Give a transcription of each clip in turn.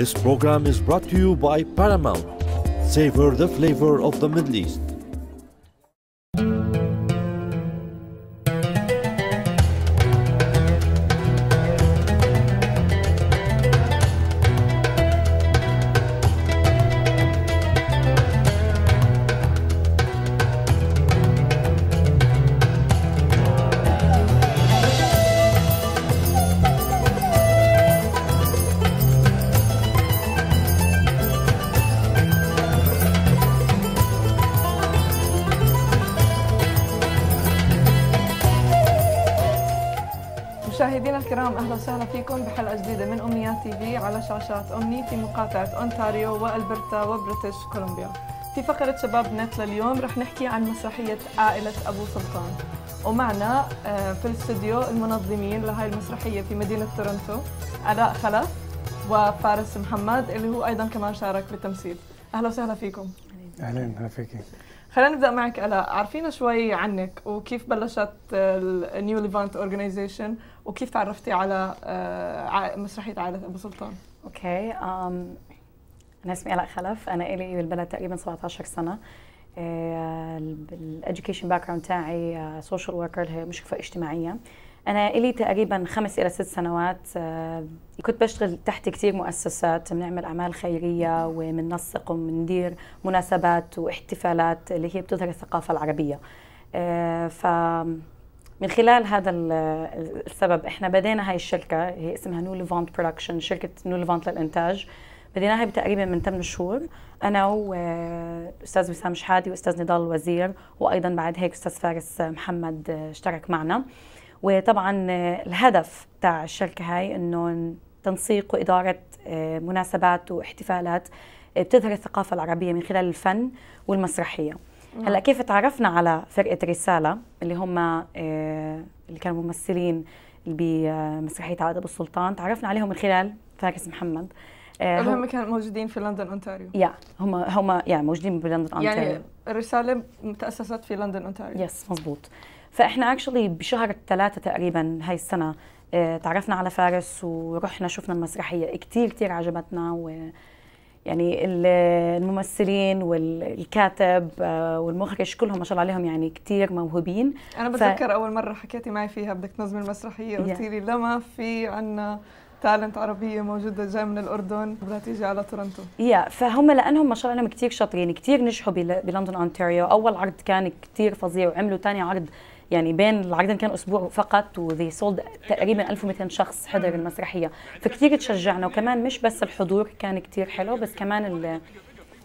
This program is brought to you by Paramount. Savor the flavor of the Middle East. اهلا وسهلا فيكم بحلقه جديده من امنيات تي في على شاشات امني في مقاطعه اونتاريو والبرتا وبريتش كولومبيا. في فقره شباب نت لليوم رح نحكي عن مسرحيه عائله ابو سلطان. ومعنا آه، في الاستديو المنظمين لهي المسرحيه في مدينه تورنتو علاء خلف وفارس محمد اللي هو ايضا كمان شارك بالتمثيل. اهلا وسهلا فيكم. اهلا اهلا فيكي. خلينا نبدا معك الاء، عارفينا شوي عنك وكيف بلشت النيو ليفانت اورجنايزيشن وكيف تعرفتي على آه، مسرحيه عائله ابو سلطان؟ اوكي أم انا اسمي الاء خلف انا الي بالبلد تقريبا 17 سنه الاديوكيشن باك جراوند تاعي سوشيال وركر مشرفه اجتماعيه انا الي تقريبا خمس الى ست سنوات آه، كنت بشتغل تحت كثير مؤسسات بنعمل اعمال خيريه ومننسق وبندير مناسبات واحتفالات اللي هي بتظهر الثقافه العربيه آه، ف من خلال هذا السبب احنا بدينا هاي الشركه هي اسمها نو ليفانت برودكشن شركه نو ليفانت للانتاج بديناها بتقريبا من 8 شهور انا واستاذ آه، وسام شحادي واستاذ نضال الوزير وايضا بعد هيك استاذ فارس آه، محمد آه، اشترك معنا وطبعا الهدف تاع الشركه هاي انه تنسيق واداره مناسبات واحتفالات بتظهر الثقافه العربيه من خلال الفن والمسرحيه هلا كيف تعرفنا على فرقه رساله اللي هم آه، اللي كانوا ممثلين بمسرحيه آه، عاد ابو السلطان تعرفنا عليهم من خلال فارس محمد آه، هم كانوا موجودين في لندن اونتاريو يا هم هم يا موجودين بلندن يعني اونتاريو يعني الرساله تاسست في لندن اونتاريو يس مضبوط مزبوط فاحنا اكشلي بشهر ثلاثة تقريبا هاي السنه تعرفنا على فارس ورحنا شفنا المسرحيه كثير كثير عجبتنا و يعني الممثلين والكاتب آه، والمخرج كلهم ما شاء الله عليهم يعني كثير موهوبين انا بتذكر ف... اول مره حكيتي معي فيها بدك تنظمي المسرحيه قلتي لي لما في عنا تالنت عربيه موجوده جاي من الاردن بدها تيجي على تورنتو يا yeah. فهم لانهم ما شاء الله كثير شاطرين كثير نجحوا بلندن اونتاريو اول عرض كان كثير فظيع وعملوا ثاني عرض يعني بين العرضين كان اسبوع فقط وذي سولد تقريبا 1200 شخص حضر المسرحيه فكثير تشجعنا وكمان مش بس الحضور كان كثير حلو بس كمان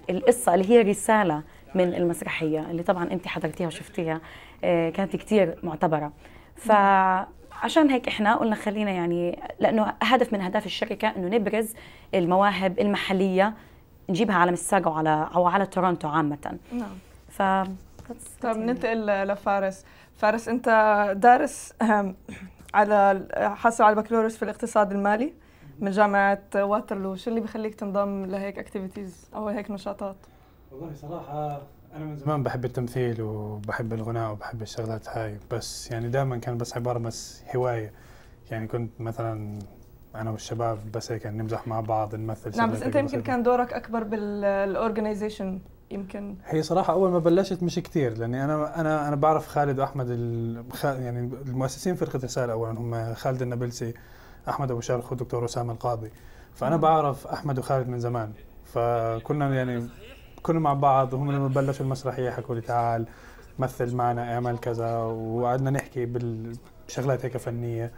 القصه اللي هي رساله من المسرحيه اللي طبعا انت حضرتيها وشفتيها آه، كانت كثير معتبره ف عشان هيك احنا قلنا خلينا يعني لانه هدف من اهداف الشركه انه نبرز المواهب المحليه نجيبها على مساق وعلى او على تورونتو عامه نعم ف طب ننتقل لفارس فارس انت دارس على حاصل على البكالوريوس في الاقتصاد المالي من جامعه واترلو شو اللي بخليك تنضم لهيك اكتيفيتيز او هيك نشاطات والله صراحه انا من زمان بحب التمثيل وبحب الغناء وبحب الشغلات هاي بس يعني دائما كان بس عباره بس هوايه يعني كنت مثلا انا والشباب بس هيك يعني نمزح مع بعض نمثل نعم بس انت يمكن كان دورك اكبر بالاورجنايزيشن يمكن هي صراحه اول ما بلشت مش كثير لاني انا انا انا بعرف خالد واحمد يعني المؤسسين فرقه رساله اولا هم خالد النبلسي احمد ابو شرخ ودكتور اسامه القاضي فانا بعرف احمد وخالد من زمان فكنا يعني كنا مع بعض وهم لما بلشوا المسرحيه حكوا لي تعال مثل معنا إيه، اعمل كذا وقعدنا نحكي بالشغلات هيك فنيه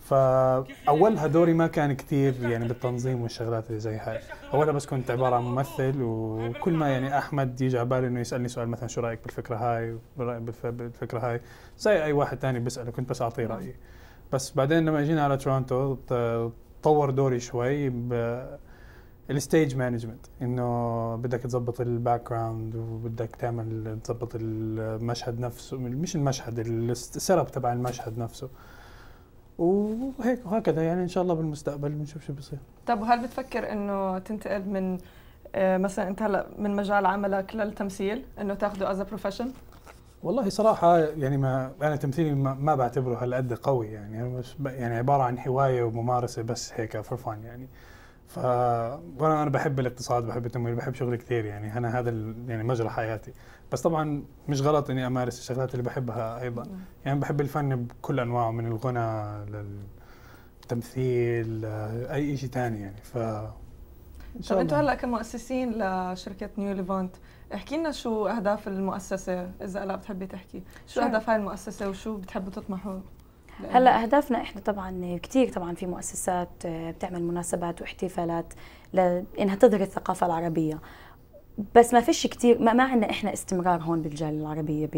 فاولها دوري ما كان كثير يعني بالتنظيم والشغلات اللي زي هاي اولها بس كنت عباره عن ممثل وكل ما يعني احمد يجي على باله انه يسالني سؤال مثلا شو رايك بالفكره هاي بالفكره هاي زي اي واحد ثاني بيساله كنت بس اعطيه رايي بس بعدين لما اجينا على تورنتو تطور دوري شوي الستيج مانجمنت انه بدك تظبط الباك جراوند وبدك تعمل تظبط المشهد نفسه مش المشهد السيت اب تبع المشهد نفسه وهيك وهكذا يعني ان شاء الله بالمستقبل بنشوف شو بيصير طب وهل بتفكر انه تنتقل من آه، مثلا انت هلا من مجال عملك للتمثيل انه تاخده از بروفيشن والله صراحة يعني ما أنا تمثيلي ما, ما بعتبره هالقد قوي يعني يعني عبارة عن هواية وممارسة بس هيك فور فان يعني ف انا بحب الاقتصاد بحب التمويل بحب شغلي كثير يعني انا هذا يعني مجرى حياتي بس طبعا مش غلط اني امارس الشغلات اللي بحبها ايضا يعني بحب الفن بكل انواعه من الغنى للتمثيل آه، اي شيء ثاني يعني ف طيب انتم هلا كمؤسسين لشركه نيو ليفانت احكي لنا شو اهداف المؤسسه اذا لا بتحبي تحكي شو اهداف هاي المؤسسه وشو بتحبوا تطمحوا هلا اهدافنا احنا طبعا كثير طبعا في مؤسسات آه، بتعمل مناسبات واحتفالات لانها تظهر الثقافه العربيه بس ما فيش كثير ما, ما عندنا احنا استمرار هون بالجاليه العربيه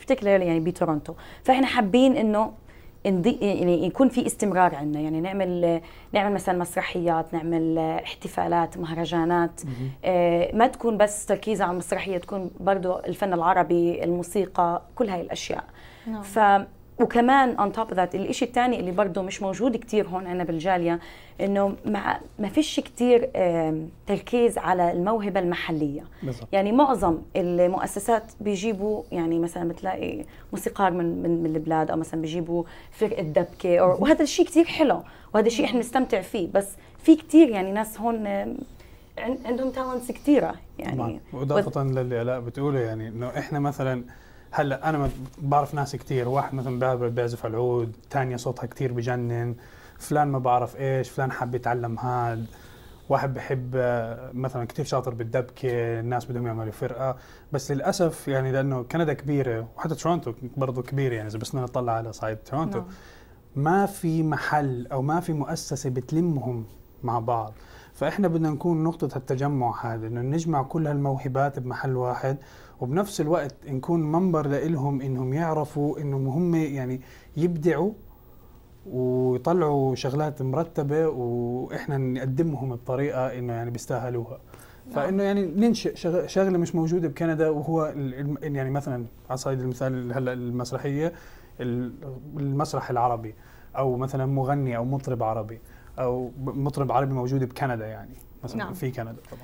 بفتكر يعني بتورونتو فاحنا حابين انه يعني يكون في استمرار عندنا يعني نعمل نعمل مثلا مسرحيات نعمل احتفالات مهرجانات آه، ما تكون بس تركيز على المسرحيه تكون برضه الفن العربي الموسيقى كل هاي الاشياء نعم. وكمان اون توب ذات الشيء الثاني اللي برضه مش موجود كثير هون عنا بالجاليه انه ما ما فيش كثير تركيز على الموهبه المحليه بالزبط. يعني معظم المؤسسات بيجيبوا يعني مثلا بتلاقي موسيقار من من, من البلاد او مثلا بيجيبوا فرقه دبكه وهذا الشيء كثير حلو وهذا الشيء احنا بنستمتع فيه بس في كثير يعني ناس هون عندهم تالنتس كثيره يعني واضافه للي علاء بتقوله يعني انه احنا مثلا هلا انا بعرف ناس كثير واحد مثلا بيعرف بيعزف على العود ثانيه صوتها كثير بجنن فلان ما بعرف ايش فلان حاب يتعلم هاد واحد بحب آه، مثلا كثير شاطر بالدبكه الناس بدهم يعملوا فرقه بس للاسف يعني لانه كندا كبيره وحتى تورونتو برضه كبيره يعني اذا بس نطلع على صعيد تورونتو no. نعم. ما في محل او ما في مؤسسه بتلمهم مع بعض فاحنا بدنا نكون نقطة التجمع هذا انه نجمع كل هالموهبات بمحل واحد وبنفس الوقت نكون منبر لإلهم انهم يعرفوا انهم هم يعني يبدعوا ويطلعوا شغلات مرتبة واحنا نقدمهم بطريقة انه يعني بيستاهلوها نعم. فانه يعني ننشئ شغله مش موجوده بكندا وهو يعني مثلا على صعيد المثال هلا المسرحيه المسرح العربي او مثلا مغني او مطرب عربي او مطرب عربي موجود بكندا يعني مثلا نعم. في كندا طبعا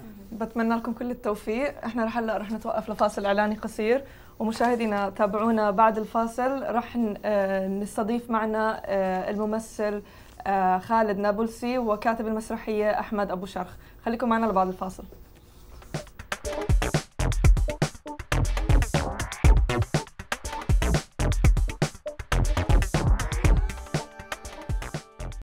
بتمنى لكم كل التوفيق احنا رح هلا رح نتوقف لفاصل اعلاني قصير ومشاهدينا تابعونا بعد الفاصل رح آه، نستضيف معنا آه، الممثل آه، خالد نابلسي وكاتب المسرحيه احمد ابو شرخ خليكم معنا لبعد الفاصل